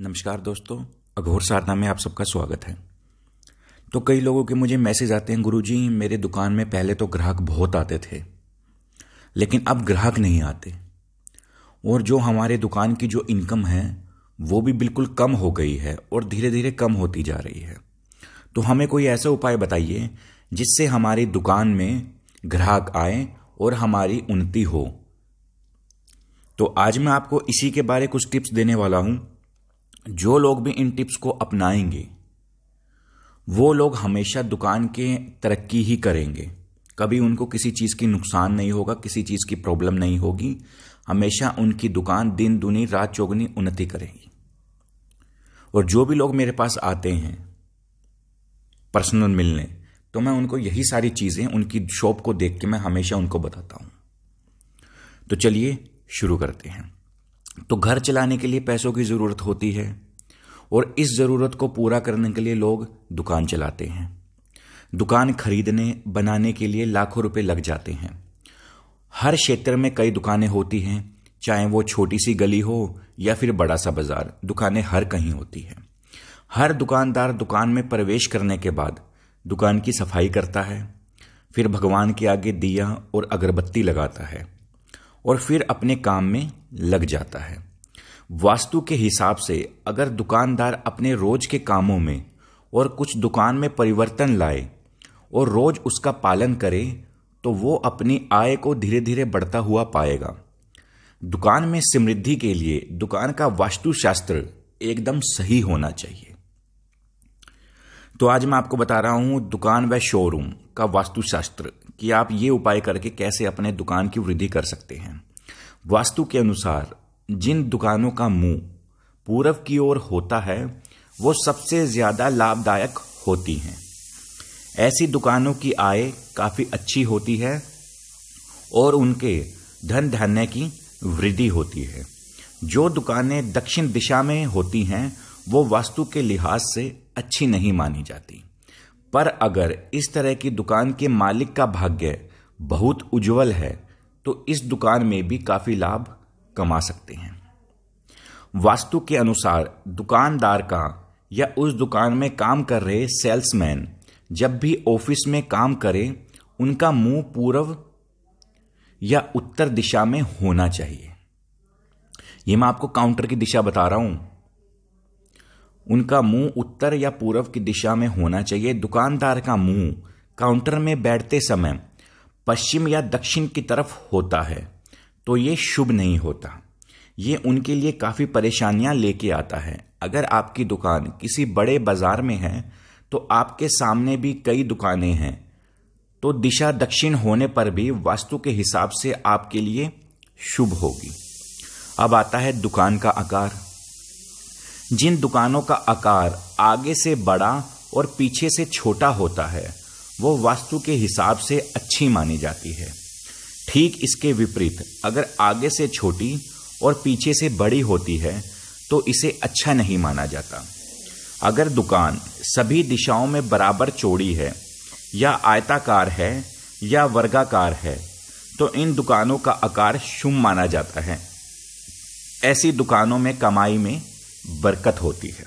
नमस्कार दोस्तों अघोर साधना में आप सबका स्वागत है तो कई लोगों के मुझे मैसेज आते हैं गुरुजी मेरे दुकान में पहले तो ग्राहक बहुत आते थे लेकिन अब ग्राहक नहीं आते और जो हमारे दुकान की जो इनकम है वो भी बिल्कुल कम हो गई है और धीरे धीरे कम होती जा रही है तो हमें कोई ऐसा उपाय बताइए जिससे हमारी दुकान में ग्राहक आए और हमारी उन्नति हो तो आज मैं आपको इसी के बारे कुछ टिप्स देने वाला हूं जो लोग भी इन टिप्स को अपनाएंगे वो लोग हमेशा दुकान के तरक्की ही करेंगे कभी उनको किसी चीज़ की नुकसान नहीं होगा किसी चीज़ की प्रॉब्लम नहीं होगी हमेशा उनकी दुकान दिन दुनी रात चौगनी उन्नति करेगी और जो भी लोग मेरे पास आते हैं पर्सनल मिलने तो मैं उनको यही सारी चीज़ें उनकी शॉप को देख के मैं हमेशा उनको बताता हूँ तो चलिए शुरू करते हैं तो घर चलाने के लिए पैसों की ज़रूरत होती है और इस ज़रूरत को पूरा करने के लिए लोग दुकान चलाते हैं दुकान खरीदने बनाने के लिए लाखों रुपए लग जाते हैं हर क्षेत्र में कई दुकानें होती हैं चाहे वो छोटी सी गली हो या फिर बड़ा सा बाजार दुकानें हर कहीं होती हैं हर दुकानदार दुकान में प्रवेश करने के बाद दुकान की सफाई करता है फिर भगवान के आगे दिया और अगरबत्ती लगाता है और फिर अपने काम में लग जाता है वास्तु के हिसाब से अगर दुकानदार अपने रोज के कामों में और कुछ दुकान में परिवर्तन लाए और रोज उसका पालन करे तो वो अपनी आय को धीरे धीरे बढ़ता हुआ पाएगा दुकान में समृद्धि के लिए दुकान का वास्तुशास्त्र एकदम सही होना चाहिए तो आज मैं आपको बता रहा हूं दुकान व शोरूम का वास्तुशास्त्र कि आप ये उपाय करके कैसे अपने दुकान की वृद्धि कर सकते हैं वास्तु के अनुसार जिन दुकानों का मुंह पूर्व की ओर होता है वो सबसे ज़्यादा लाभदायक होती हैं ऐसी दुकानों की आय काफ़ी अच्छी होती है और उनके धन धान्य की वृद्धि होती है जो दुकानें दक्षिण दिशा में होती हैं वो वास्तु के लिहाज से अच्छी नहीं मानी जाती पर अगर इस तरह की दुकान के मालिक का भाग्य बहुत उज्जवल है तो इस दुकान में भी काफ़ी लाभ कमा सकते हैं वास्तु के अनुसार दुकानदार का या उस दुकान में काम कर रहे सेल्समैन जब भी ऑफिस में काम करें उनका मुंह पूर्व या उत्तर दिशा में होना चाहिए यह मैं आपको काउंटर की दिशा बता रहा हूं उनका मुंह उत्तर या पूर्व की दिशा में होना चाहिए दुकानदार का मुंह काउंटर में बैठते समय पश्चिम या दक्षिण की तरफ होता है तो ये शुभ नहीं होता ये उनके लिए काफ़ी परेशानियां लेके आता है अगर आपकी दुकान किसी बड़े बाजार में है तो आपके सामने भी कई दुकानें हैं तो दिशा दक्षिण होने पर भी वास्तु के हिसाब से आपके लिए शुभ होगी अब आता है दुकान का आकार जिन दुकानों का आकार आगे से बड़ा और पीछे से छोटा होता है वो वास्तु के हिसाब से अच्छी मानी जाती है ठीक इसके विपरीत अगर आगे से छोटी और पीछे से बड़ी होती है तो इसे अच्छा नहीं माना जाता अगर दुकान सभी दिशाओं में बराबर चौड़ी है या आयताकार है या वर्गाकार है तो इन दुकानों का आकार शुभ माना जाता है ऐसी दुकानों में कमाई में बरकत होती है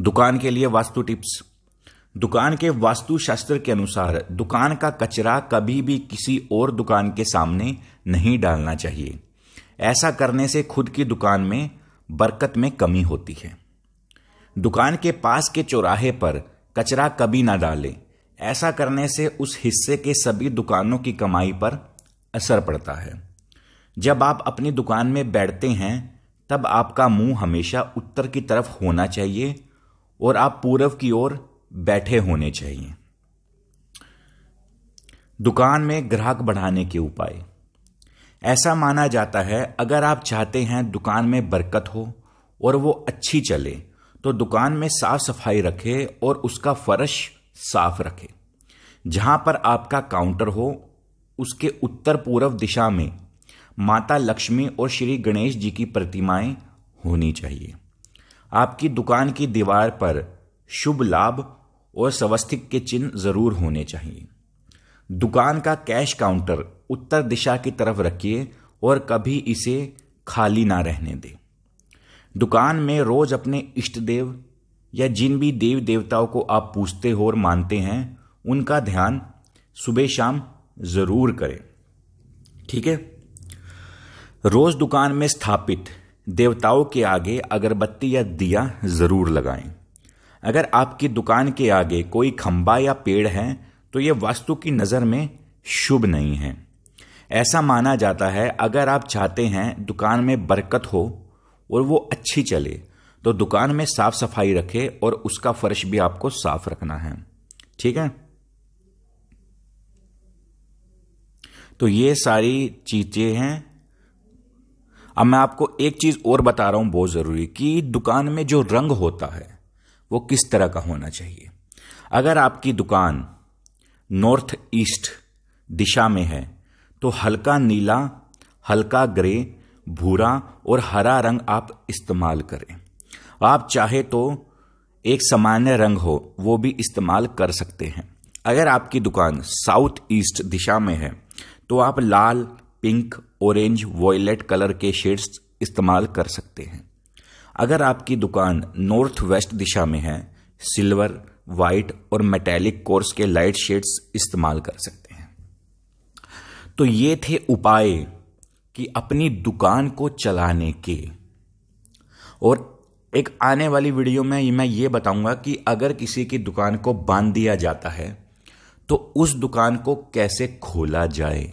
दुकान के लिए वास्तु टिप्स दुकान के वास्तुशास्त्र के अनुसार दुकान का कचरा कभी भी किसी और दुकान के सामने नहीं डालना चाहिए ऐसा करने से खुद की दुकान में बरकत में कमी होती है दुकान के पास के चौराहे पर कचरा कभी ना डालें ऐसा करने से उस हिस्से के सभी दुकानों की कमाई पर असर पड़ता है जब आप अपनी दुकान में बैठते हैं तब आपका मुंह हमेशा उत्तर की तरफ होना चाहिए और आप पूर्व की ओर बैठे होने चाहिए दुकान में ग्राहक बढ़ाने के उपाय ऐसा माना जाता है अगर आप चाहते हैं दुकान में बरकत हो और वो अच्छी चले तो दुकान में साफ सफाई रखे और उसका फर्श साफ रखे जहां पर आपका काउंटर हो उसके उत्तर पूर्व दिशा में माता लक्ष्मी और श्री गणेश जी की प्रतिमाएं होनी चाहिए आपकी दुकान की दीवार पर शुभ लाभ और स्वस्तिक के चिन्ह जरूर होने चाहिए दुकान का कैश काउंटर उत्तर दिशा की तरफ रखिए और कभी इसे खाली ना रहने दें दुकान में रोज अपने इष्ट देव या जिन भी देव देवताओं को आप पूछते हो और मानते हैं उनका ध्यान सुबह शाम ज़रूर करें ठीक है रोज दुकान में स्थापित देवताओं के आगे अगरबत्ती या दिया ज़रूर लगाएं अगर आपकी दुकान के आगे कोई खम्बा या पेड़ है तो ये वास्तु की नज़र में शुभ नहीं है ऐसा माना जाता है अगर आप चाहते हैं दुकान में बरकत हो और वो अच्छी चले तो दुकान में साफ़ सफाई रखें और उसका फर्श भी आपको साफ रखना है ठीक है तो ये सारी चीज़ें हैं अब मैं आपको एक चीज और बता रहा हूं बहुत जरूरी कि दुकान में जो रंग होता है वो किस तरह का होना चाहिए अगर आपकी दुकान नॉर्थ ईस्ट दिशा में है तो हल्का नीला हल्का ग्रे भूरा और हरा रंग आप इस्तेमाल करें आप चाहे तो एक सामान्य रंग हो वो भी इस्तेमाल कर सकते हैं अगर आपकी दुकान साउथ ईस्ट दिशा में है तो आप लाल पिंक ऑरेंज वॉयलेट कलर के शेड्स इस्तेमाल कर सकते हैं अगर आपकी दुकान नॉर्थ वेस्ट दिशा में है सिल्वर वाइट और मेटेलिक कोर्स के लाइट शेड्स इस्तेमाल कर सकते हैं तो ये थे उपाय कि अपनी दुकान को चलाने के और एक आने वाली वीडियो में मैं ये बताऊंगा कि अगर किसी की दुकान को बांध दिया जाता है तो उस दुकान को कैसे खोला जाए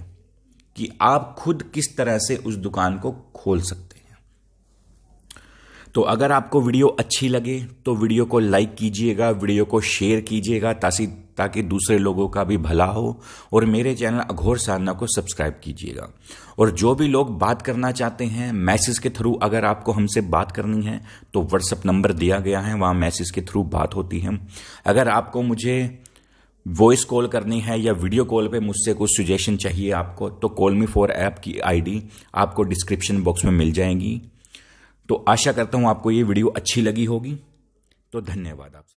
कि आप खुद किस तरह से उस दुकान को खोल सकते हैं तो अगर आपको वीडियो अच्छी लगे तो वीडियो को लाइक कीजिएगा वीडियो को शेयर कीजिएगा ताकि ताकि दूसरे लोगों का भी भला हो और मेरे चैनल अघोर साधना को सब्सक्राइब कीजिएगा और जो भी लोग बात करना चाहते हैं मैसेज के थ्रू अगर आपको हमसे बात करनी है तो व्हाट्सएप नंबर दिया गया है वहाँ मैसेज के थ्रू बात होती है अगर आपको मुझे वॉइस कॉल करनी है या वीडियो कॉल पे मुझसे कुछ सुजेशन चाहिए आपको तो कॉल मी फॉर ऐप की आईडी आपको डिस्क्रिप्शन बॉक्स में मिल जाएंगी तो आशा करता हूँ आपको ये वीडियो अच्छी लगी होगी तो धन्यवाद आप